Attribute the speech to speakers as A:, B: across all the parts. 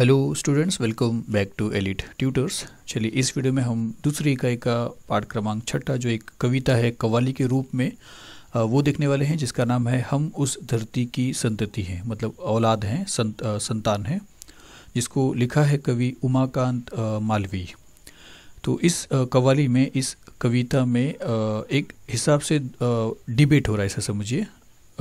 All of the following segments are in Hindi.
A: hello students welcome back to elite tutors चलिए इस वीडियो में हम दूसरी इकाई का पाठ क्रमांक छठा जो एक कविता है कवाली के रूप में वो देखने वाले हैं जिसका नाम है हम उस धरती की संतति हैं मतलब औलाद हैं संत, संतान हैं जिसको लिखा है कवि उमाकांत मालवी तो इस कवाली में इस कविता में एक हिसाब से डिबेट हो रहा है ऐसा समझिए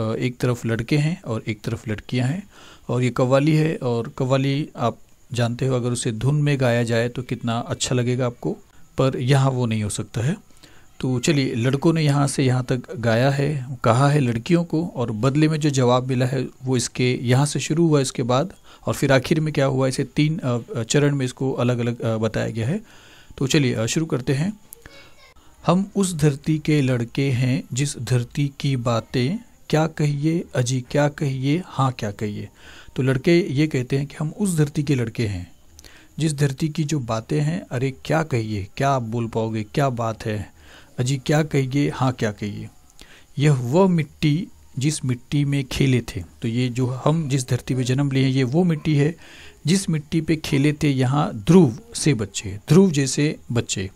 A: एक तरफ लड़के हैं और एक तरफ लड़कियां हैं और ये कव्वाली है और कव्वाली आप जानते हो अगर उसे धुन में गाया जाए तो कितना अच्छा लगेगा आपको पर यहाँ वो नहीं हो सकता है तो चलिए लड़कों ने यहाँ से यहाँ तक गाया है कहा है लड़कियों को और बदले में जो जवाब मिला है वो इसके यहाँ से शुरू हुआ इसके बाद और फिर आखिर में क्या हुआ इसे तीन चरण में इसको अलग अलग बताया गया है तो चलिए शुरू करते हैं हम उस धरती के लड़के हैं जिस धरती की बातें क्या कहिए अजी क्या कहिए हाँ क्या कहिए तो लड़के ये कहते हैं कि हम उस धरती के लड़के हैं जिस धरती की जो बातें हैं अरे क्या कहिए क्या आप बोल पाओगे क्या बात है अजी क्या कहिए हाँ क्या कहिए यह वह मिट्टी जिस मिट्टी में खेले थे तो ये जो हम जिस धरती पे जन्म लिए हैं ये वो मिट्टी है जिस मिट्टी पे खेले थे यहाँ ध्रुव से बच्चे ध्रुव जैसे बच्चे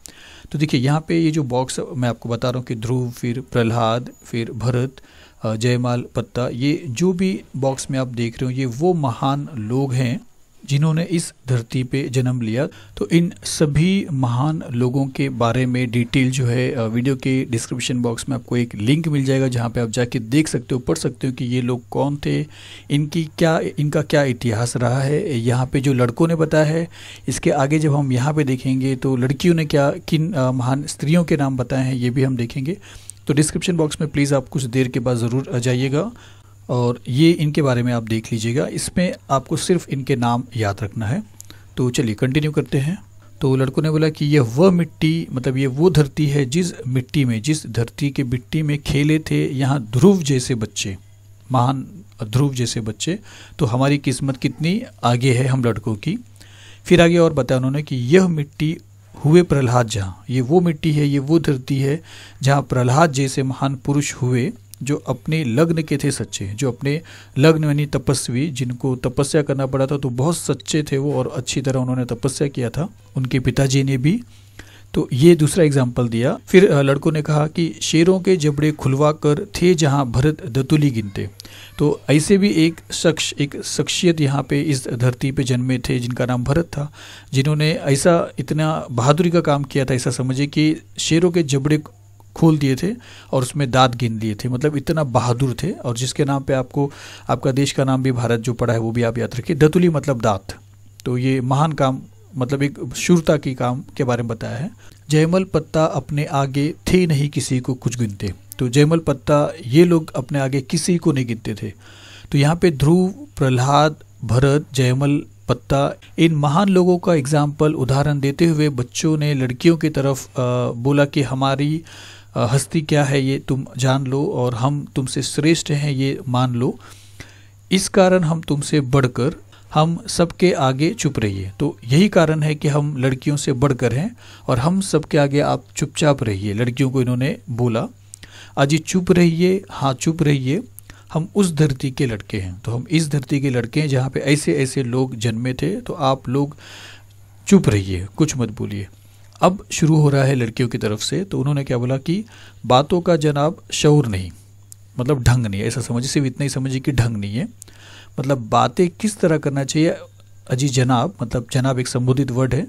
A: तो देखिए यहाँ पे ये जो बॉक्स मैं आपको बता रहा हूँ कि ध्रुव फिर प्रहलाद फिर भरत जयमाल पत्ता ये जो भी बॉक्स में आप देख रहे हो ये वो महान लोग हैं जिन्होंने इस धरती पे जन्म लिया तो इन सभी महान लोगों के बारे में डिटेल जो है वीडियो के डिस्क्रिप्शन बॉक्स में आपको एक लिंक मिल जाएगा जहाँ पे आप जाके देख सकते हो पढ़ सकते हो कि ये लोग कौन थे इनकी क्या इनका क्या इतिहास रहा है यहाँ पे जो लड़कों ने बताया है इसके आगे जब हम यहाँ पर देखेंगे तो लड़कियों ने क्या किन महान स्त्रियों के नाम बताए हैं ये भी हम देखेंगे तो डिस्क्रिप्शन बॉक्स में प्लीज़ आप कुछ देर के बाद ज़रूर आ जाइएगा और ये इनके बारे में आप देख लीजिएगा इसमें आपको सिर्फ इनके नाम याद रखना है तो चलिए कंटिन्यू करते हैं तो लड़कों ने बोला कि यह वह मिट्टी मतलब ये वो धरती है जिस मिट्टी में जिस धरती के मिट्टी में खेले थे यहाँ ध्रुव जैसे बच्चे महान ध्रुव जैसे बच्चे तो हमारी किस्मत कितनी आगे है हम लड़कों की फिर आगे और बताया उन्होंने कि यह मिट्टी हुए प्रहलाद जहाँ ये वो मिट्टी है ये वो धरती है जहाँ प्रहलाद जैसे महान पुरुष हुए जो अपने लग्न के थे सच्चे जो अपने लग्न यानी तपस्वी जिनको तपस्या करना पड़ा था तो बहुत सच्चे थे वो और अच्छी तरह उन्होंने तपस्या किया था उनके पिताजी ने भी तो ये दूसरा एग्जाम्पल दिया फिर लड़कों ने कहा कि शेरों के जबड़े खुलवा कर थे जहाँ भरत दतुली गिनते तो ऐसे भी एक शख्स एक शख्सियत यहाँ पे इस धरती पे जन्मे थे जिनका नाम भरत था जिन्होंने ऐसा इतना बहादुरी का काम किया था ऐसा समझे कि शेरों के जबड़े खोल दिए थे और उसमें दांत गिन लिए थे मतलब इतना बहादुर थे और जिसके नाम पे आपको आपका देश का नाम भी भारत जो पड़ा है वो भी आप याद रखिए दतुली मतलब दांत तो ये महान काम मतलब एक शुरता के काम के बारे में बताया है जयमल पत्ता अपने आगे थे नहीं किसी को कुछ गिनते तो जयमल पत्ता ये लोग अपने आगे किसी को नहीं गिनते थे तो यहाँ पे ध्रुव प्रहलाद भरत जयमल पत्ता इन महान लोगों का एग्जाम्पल उदाहरण देते हुए बच्चों ने लड़कियों की तरफ बोला कि हमारी हस्ती क्या है ये तुम जान लो और हम तुमसे श्रेष्ठ हैं ये मान लो इस कारण हम तुमसे बढ़कर हम सबके आगे चुप रहिए तो यही कारण है कि हम लड़कियों से बढ़कर हैं और हम सबके आगे आप चुपचाप रहिए लड़कियों को इन्होंने बोला अजी चुप रहिए हाँ चुप रहिए हम उस धरती के लड़के हैं तो हम इस धरती के लड़के हैं जहाँ पे ऐसे ऐसे लोग जन्मे थे तो आप लोग चुप रहिए कुछ मत बोलिए अब शुरू हो रहा है लड़कियों की तरफ से तो उन्होंने क्या बोला कि बातों का जनाब शौर नहीं मतलब ढंग नहीं ऐसा समझिए सिर्फ इतना ही समझिए कि ढंग नहीं है मतलब बातें किस तरह करना चाहिए अजी जनाब मतलब जनाब एक संबोधित वर्ड है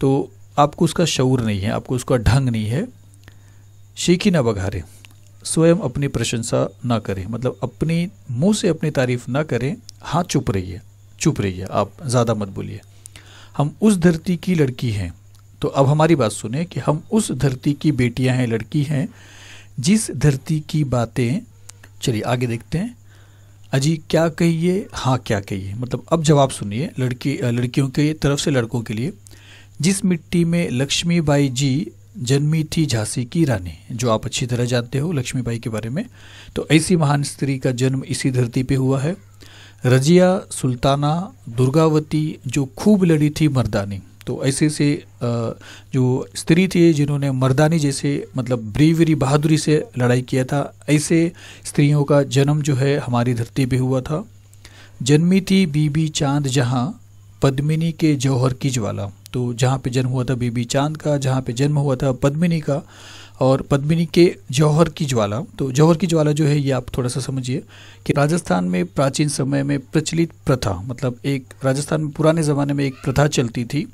A: तो आपको उसका शौर नहीं है आपको उसका ढंग नहीं है शीखी ना बघारें स्वयं अपनी प्रशंसा ना करें मतलब अपनी मुंह से अपनी तारीफ ना करें हाँ चुप रहिए चुप रहिए आप ज़्यादा मत बोलिए हम उस धरती की लड़की हैं तो अब हमारी बात सुने कि हम उस धरती की बेटियां हैं लड़की हैं जिस धरती की बातें चलिए आगे देखते हैं अजी क्या कहिए हाँ क्या कहिए मतलब अब जवाब सुनिए लड़की लड़कियों के तरफ से लड़कों के लिए जिस मिट्टी में लक्ष्मीबाई जी जन्मी थी झांसी की रानी जो आप अच्छी तरह जानते हो लक्ष्मीबाई के बारे में तो ऐसी महान स्त्री का जन्म इसी धरती पे हुआ है रजिया सुल्ताना दुर्गावती जो खूब लड़ी थी मर्दानी तो ऐसे ऐसे जो स्त्री थे जिन्होंने मर्दानी जैसे मतलब ब्रीवरी बहादुरी से लड़ाई किया था ऐसे स्त्रियों का जन्म जो है हमारी धरती पे हुआ था जन्मी थी बीबी चांद जहाँ पद्मिनी के जौहर की ज्वाला तो जहाँ पे जन्म हुआ था बीबी चांद का जहाँ पे जन्म हुआ था पद्मिनी का और पद्मिनी के जौहर की ज्वाला तो जौहर की ज्वाला जो है ये आप थोड़ा सा समझिए कि राजस्थान में प्राचीन समय में प्रचलित प्रथा मतलब एक राजस्थान में पुराने ज़माने में एक प्रथा चलती थी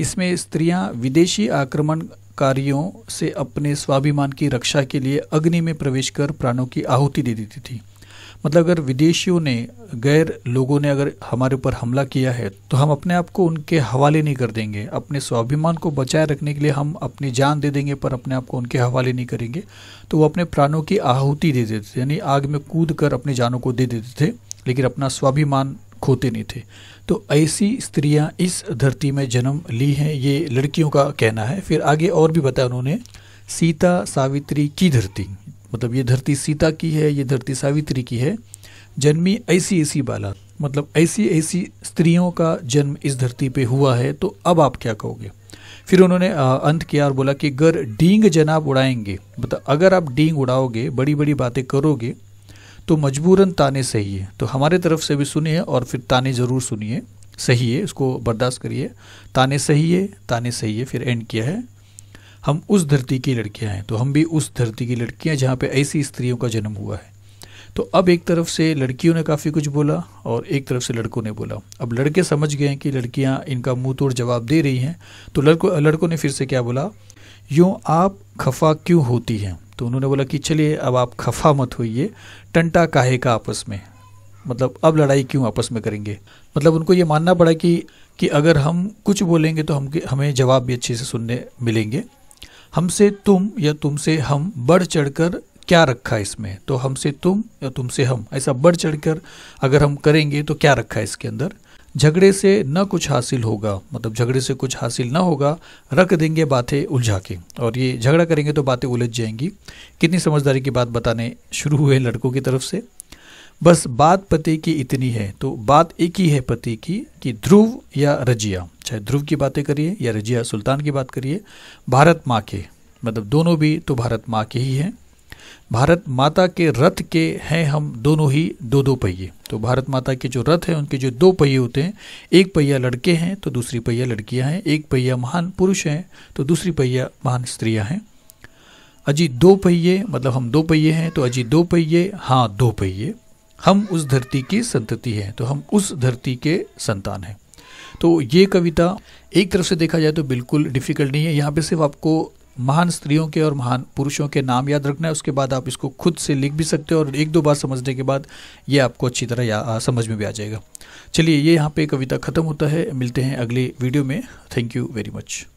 A: इसमें स्त्रियां विदेशी आक्रमण कार्यों से अपने स्वाभिमान की रक्षा के लिए अग्नि में प्रवेश कर प्राणों की आहुति दे देती थी मतलब अगर विदेशियों ने गैर लोगों ने अगर हमारे ऊपर हमला किया है तो हम अपने आप को उनके हवाले नहीं कर देंगे अपने स्वाभिमान को बचाए रखने के लिए हम अपनी जान दे देंगे पर अपने आप को उनके हवाले नहीं करेंगे तो वो अपने प्राणों की आहुति दे देते थे यानी आग में कूद कर अपनी जानों को दे देते थे लेकिन अपना स्वाभिमान खोते नहीं थे तो ऐसी स्त्रियाँ इस धरती में जन्म ली हैं ये लड़कियों का कहना है फिर आगे और भी बताया उन्होंने सीता सावित्री की धरती मतलब ये धरती सीता की है ये धरती सावित्री की है जन्मी ऐसी ऐसी बाला मतलब ऐसी ऐसी स्त्रियों का जन्म इस धरती पे हुआ है तो अब आप क्या कहोगे फिर उन्होंने अंत किया और बोला कि गर डींग जनाब उड़ाएंगे मतलब अगर आप डींग उड़ाओगे बड़ी बड़ी बातें करोगे तो मजबूरन ताने सही है तो हमारे तरफ से भी सुनिए और फिर ताने ज़रूर सुनिए सही है इसको बर्दाश्त करिए ताने सही है ताने सही है फिर एंड किया है हम उस धरती की लड़कियां हैं तो हम भी उस धरती की लड़कियां जहाँ पे ऐसी स्त्रियों का जन्म हुआ है तो अब एक तरफ से लड़कियों ने काफ़ी कुछ बोला और एक तरफ से लड़कों ने बोला अब लड़के समझ गए हैं कि लड़कियाँ इनका मुंह तोड़ जवाब दे रही हैं तो लड़कों लड़कों ने फिर से क्या बोला यूँ आप खफा क्यों होती हैं तो उन्होंने बोला कि चलिए अब आप खफा मत होइए टंटा काहे का आपस में मतलब अब लड़ाई क्यों आपस में करेंगे मतलब उनको ये मानना पड़ा कि कि अगर हम कुछ बोलेंगे तो हम हमें जवाब भी अच्छे से सुनने मिलेंगे हमसे तुम या तुमसे हम बढ़ चढ़कर क्या रखा है इसमें तो हमसे तुम या तुमसे हम ऐसा बढ़ चढ़कर अगर हम करेंगे तो क्या रखा है इसके अंदर झगड़े से न कुछ हासिल होगा मतलब झगड़े से कुछ हासिल ना होगा रख देंगे बातें उलझा के और ये झगड़ा करेंगे तो बातें उलझ जाएंगी कितनी समझदारी की बात बताने शुरू हुए लड़कों की तरफ से बस बात पति की इतनी है तो बात एक ही है पति की कि ध्रुव या रजिया चाहे ध्रुव की बातें करिए या रजिया सुल्तान की बात करिए भारत माँ के मतलब दोनों भी तो भारत माँ के ही हैं भारत माता के रथ के हैं हम दोनों ही दो दो पहिए तो भारत माता के जो रथ हैं उनके जो दो पहिए होते हैं एक पहिया लड़के हैं तो दूसरी पहिया लड़कियां हैं एक पहिया महान पुरुष हैं तो दूसरी पहिया महान स्त्रियां हैं अजी दो पहिए मतलब हम दो पहिए हैं तो अजी दो पहिए हाँ दो पहिए हम उस धरती की संतति हैं तो हम उस धरती के संतान हैं तो ये कविता एक तरफ से देखा जाए तो बिल्कुल डिफ़िकल्ट नहीं है यहाँ पे सिर्फ आपको महान स्त्रियों के और महान पुरुषों के नाम याद रखना है उसके बाद आप इसको खुद से लिख भी सकते हो और एक दो बार समझने के बाद ये आपको अच्छी तरह या आ, समझ में भी आ जाएगा चलिए ये यहाँ पे कविता ख़त्म होता है मिलते हैं अगले वीडियो में थैंक यू वेरी मच